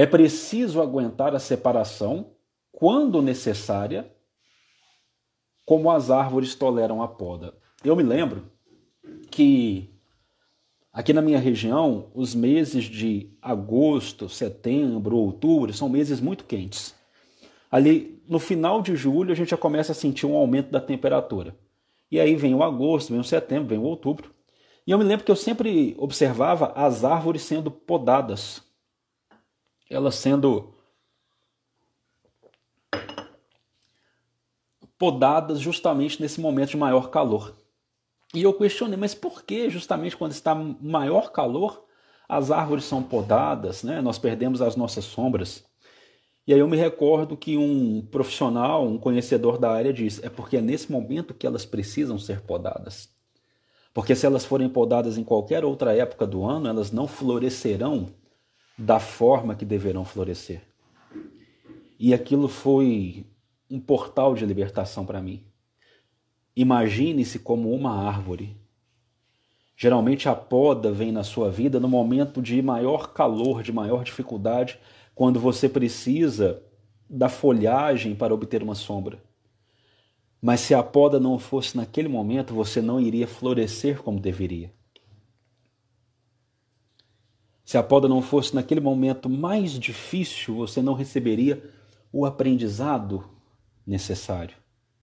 É preciso aguentar a separação, quando necessária, como as árvores toleram a poda. Eu me lembro que aqui na minha região, os meses de agosto, setembro, outubro são meses muito quentes. Ali no final de julho a gente já começa a sentir um aumento da temperatura. E aí vem o agosto, vem o setembro, vem o outubro. E eu me lembro que eu sempre observava as árvores sendo podadas ela sendo podadas justamente nesse momento de maior calor. E eu questionei, mas por que justamente quando está maior calor as árvores são podadas, né? Nós perdemos as nossas sombras. E aí eu me recordo que um profissional, um conhecedor da área diz, é porque é nesse momento que elas precisam ser podadas. Porque se elas forem podadas em qualquer outra época do ano, elas não florescerão da forma que deverão florescer. E aquilo foi um portal de libertação para mim. Imagine-se como uma árvore. Geralmente a poda vem na sua vida no momento de maior calor, de maior dificuldade, quando você precisa da folhagem para obter uma sombra. Mas se a poda não fosse naquele momento, você não iria florescer como deveria. Se a poda não fosse naquele momento mais difícil, você não receberia o aprendizado necessário.